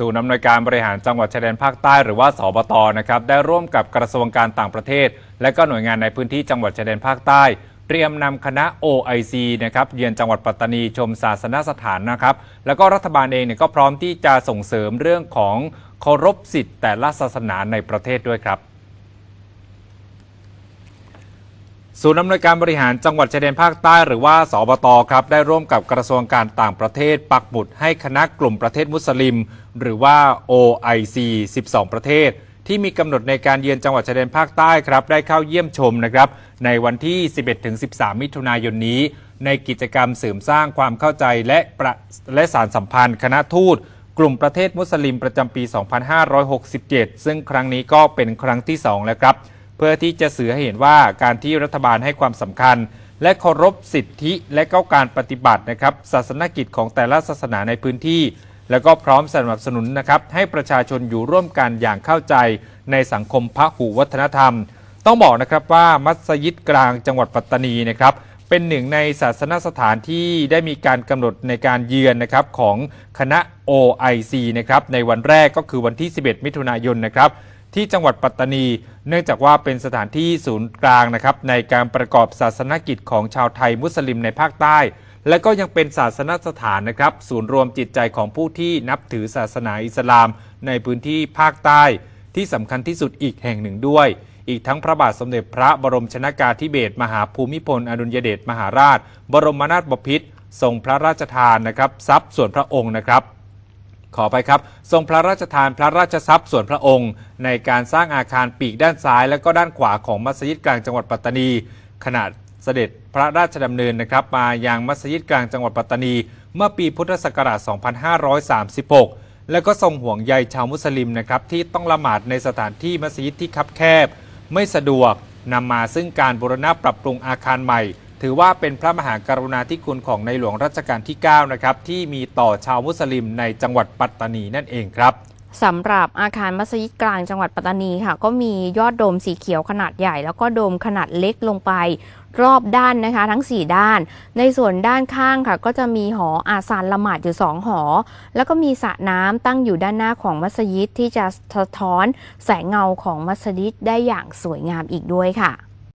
ศูนย์อำนวยการบริหารจังหวัดชายแดนภาคใต้หรือว่าสบตนะครับได้ร่วมกับกระทรวงการต่างประเทศ และก็หน่วยงานในพื้นที่จังหวัดชายแดนภาคใต้เตรียมนำคณะ OIC นะครับเยือนจังหวัดปัตตานีชมศาสนสถานนะครับ แล้วก็รัฐบาลเองเนี่ยก็พร้อมที่จะส่งเสริมเรื่องของเคารพสิทธิ์แต่ละศาสนาในประเทศด้วยครับศูนย์อำนวยการบริหารจังหวัดชายแดนภาคใต้หรือว่าสอบตครับ ได้ร่วมกับกระทรวงการต่างประเทศปักหมุดให้คณะกลุ่มประเทศมุสลิม หรือว่า OIC 12ประเทศ ที่มีกำหนดในการเยือนจังหวัดชายแดนภาคใต้ครับได้เข้าเยี่ยมชมนะครับในวันที่ 11-13 มิถุนายนนี้ ในกิจกรรมเสริมสร้างความเข้าใจและและสารสัมพันธ์คณะทูต กลุ่มประเทศมุสลิมประจำปี 2567 ซึ่งครั้งนี้ก็เป็นครั้งที่ 2 แล้วครับพื่อที่จะสื่อให้เห็นว่าการที่รัฐบาลให้ความสำคัญ และเคารพสิทธิและก็การปฏิบัตินะครับศาสนกิจของแต่ละศาสนาในพื้นที่ แล้วก็พร้อมสนับสนุนนะครับให้ประชาชนอยู่ร่วมกันอย่างเข้าใจในสังคมพระหูวัฒนธรรม ต้องบอกนะครับว่ามัสยิดกลางจังหวัดปัตตานีนะครับ เป็นหนึ่งในศาสนสถานที่ได้มีการกำหนดในการเยือนนะครับของคณะ OIC นะครับในวันแรกก็คือวันที่ 11 มิถุนายนนะครับที่จังหวัดปัตตานีเนื่องจากว่าเป็นสถานที่ศูนย์กลางนะครับในการประกอบศาสนกิจของชาวไทยมุสลิมในภาคใต้ และก็ยังเป็นศาสนสถานนะครับศูนย์รวมจิตใจของผู้ที่นับถือศาสนาอิสลาม ในพื้นที่ภาคใต้ ที่สำคัญที่สุดอีกแห่งหนึ่งด้วย อีกทั้งพระบาทสมเด็จ พระบรมชนากาธิเบศรมหาภูมิพลอดุลยเดชมหาราช บรมนาถบพิตรทรงพระราชทานนะครับทรัพย์ส่วนพระองค์นะครับขอไปครับทรงพระราชทานพระราชทรัพย์ส่วนพระองค์ ในการสร้างอาคารปีกด้านซ้ายและก็ด้านขวาของมัสยิดกลางจังหวัดปัตตานีขณะเสด็จพระราชดำเนินนะครับมายังมัสยิดกลางจังหวัดปัตตานี เมื่อปีพุทธศักราช 2536 และก็ทรงห่วงใยชาวมุสลิมนะครับที่ต้องละหมาดในสถานที่มัสยิดที่คับแคบไม่สะดวกนำมาซึ่งการบูรณะปรับปรุงอาคารใหม่ถือว่าเป็นพระมหากรุณาธิคุณของในหลวงรัชกาลที่ 9 นะครับ ที่มีต่อชาวมุสลิมในจังหวัดปัตตานีนั่นเองครับสำหรับอาคารมัสยิดกลางจังหวัดปัตตานีค่ะ ก็มียอดโดมสีเขียวขนาดใหญ่ แล้วก็โดมขนาดเล็กลงไป รอบด้านนะคะ ทั้ง 4 ด้าน ในส่วนด้านข้างค่ะ ก็จะมีหออาซานละหมาดอยู่ 2 หอ แล้วก็มีสระน้ำตั้งอยู่ด้านหน้าของมัสยิดที่จะสะท้อนแสงเงาของมัสยิดได้อย่างสวยงามอีกด้วยค่ะ